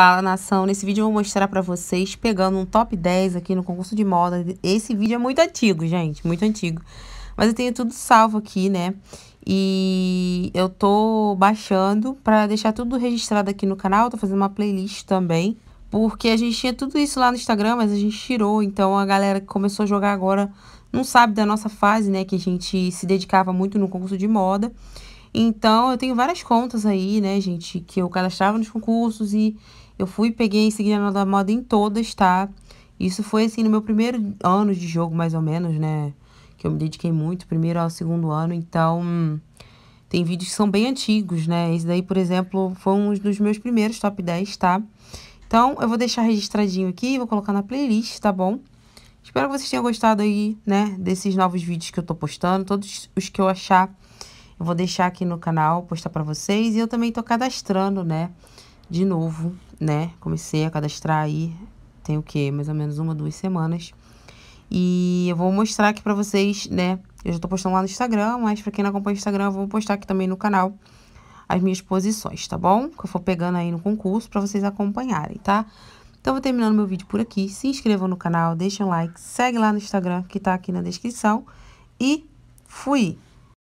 Fala nação, nesse vídeo eu vou mostrar pra vocês pegando um top 10 aqui no concurso de moda. Esse vídeo é muito antigo, gente, muito antigo. Mas eu tenho tudo salvo aqui, né? E eu tô baixando pra deixar tudo registrado aqui no canal, tô fazendo uma playlist também. Porque a gente tinha tudo isso lá no Instagram, mas a gente tirou, então a galera que começou a jogar agora não sabe da nossa fase, né? Que a gente se dedicava muito no concurso de moda. Então, eu tenho várias contas aí, né, gente, que eu cadastrava nos concursos e eu fui, peguei e segui a da moda em todas, tá? Isso foi, assim, no meu primeiro ano de jogo, mais ou menos, né? Que eu me dediquei muito, primeiro ao segundo ano. Então, tem vídeos que são bem antigos, né? Esse daí, por exemplo, foi um dos meus primeiros top 10, tá? Então, eu vou deixar registradinho aqui, vou colocar na playlist, tá bom? Espero que vocês tenham gostado aí, né, desses novos vídeos que eu tô postando, todos os que eu achar eu vou deixar aqui no canal, postar para vocês. E eu também tô cadastrando, né? De novo, né? Comecei a cadastrar aí, tem o quê? Mais ou menos uma, duas semanas. E eu vou mostrar aqui para vocês, né? Eu já tô postando lá no Instagram, mas para quem não acompanha o Instagram, eu vou postar aqui também no canal as minhas posições, tá bom? Que eu for pegando aí no concurso para vocês acompanharem, tá? Então, vou terminando meu vídeo por aqui. Se inscrevam no canal, deixem um like, segue lá no Instagram, que tá aqui na descrição. E fui!